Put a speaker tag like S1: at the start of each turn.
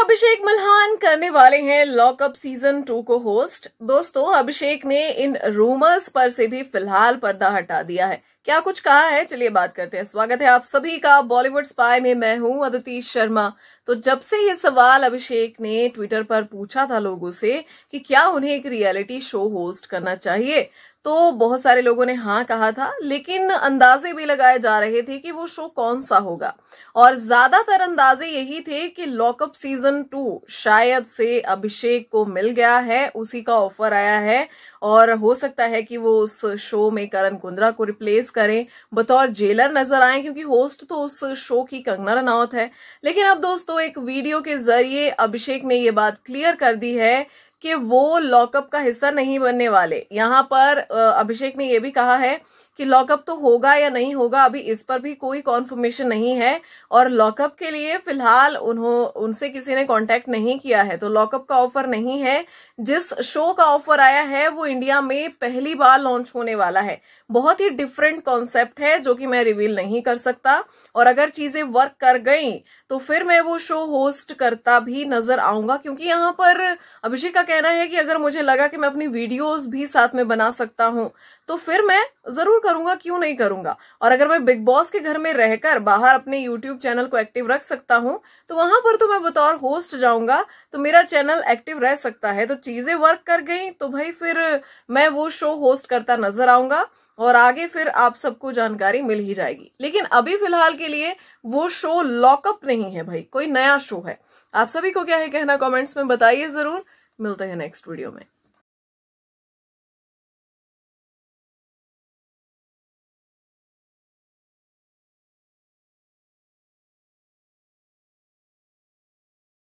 S1: अभिषेक मल्हान करने वाले हैं लॉकअप सीजन टू को होस्ट दोस्तों अभिषेक ने इन रूमर्स पर से भी फिलहाल पर्दा हटा दिया है क्या कुछ कहा है चलिए बात करते हैं स्वागत है आप सभी का बॉलीवुड स्पाई में मैं हूं अदिति शर्मा तो जब से ये सवाल अभिषेक ने ट्विटर पर पूछा था लोगों से कि क्या उन्हें एक रियलिटी शो होस्ट करना चाहिए तो बहुत सारे लोगों ने हाँ कहा था लेकिन अंदाजे भी लगाए जा रहे थे कि वो शो कौन सा होगा और ज्यादातर अंदाजे यही थे कि लॉकअप सीजन टू शायद से अभिषेक को मिल गया है उसी का ऑफर आया है और हो सकता है कि वो उस शो में करण कुंद्रा को रिप्लेस करें बतौर जेलर नजर आए क्योंकि होस्ट तो उस शो की कंगना रनौत है लेकिन अब दोस्तों एक वीडियो के जरिए अभिषेक ने ये बात क्लियर कर दी है कि वो लॉकअप का हिस्सा नहीं बनने वाले यहां पर अभिषेक ने यह भी कहा है कि लॉकअप तो होगा या नहीं होगा अभी इस पर भी कोई कॉन्फर्मेशन नहीं है और लॉकअप के लिए फिलहाल उन्हों उनसे किसी ने कांटेक्ट नहीं किया है तो लॉकअप का ऑफर नहीं है जिस शो का ऑफर आया है वो इंडिया में पहली बार लॉन्च होने वाला है बहुत ही डिफरेंट कॉन्सेप्ट है जो कि मैं रिवील नहीं कर सकता और अगर चीजें वर्क कर गई तो फिर मैं वो शो होस्ट करता भी नजर आऊंगा क्योंकि यहां पर अभिषेक का कहना है कि अगर मुझे लगा कि मैं अपनी वीडियोज भी साथ में बना सकता हूं तो फिर मैं जरूर करूंगा क्यों नहीं करूंगा और अगर मैं बिग बॉस के घर में रहकर बाहर अपने यूट्यूब चैनल को एक्टिव रख सकता हूँ तो वहां पर तो मैं बतौर होस्ट जाऊंगा तो मेरा चैनल एक्टिव रह सकता है तो चीजें वर्क कर गई तो भाई फिर मैं वो शो होस्ट करता नजर आऊंगा और आगे फिर आप सबको जानकारी मिल ही जाएगी लेकिन अभी फिलहाल के लिए वो शो लॉकअप नहीं है भाई कोई नया शो है आप सभी को क्या है कहना कमेंट्स में बताइए जरूर मिलते हैं नेक्स्ट वीडियो में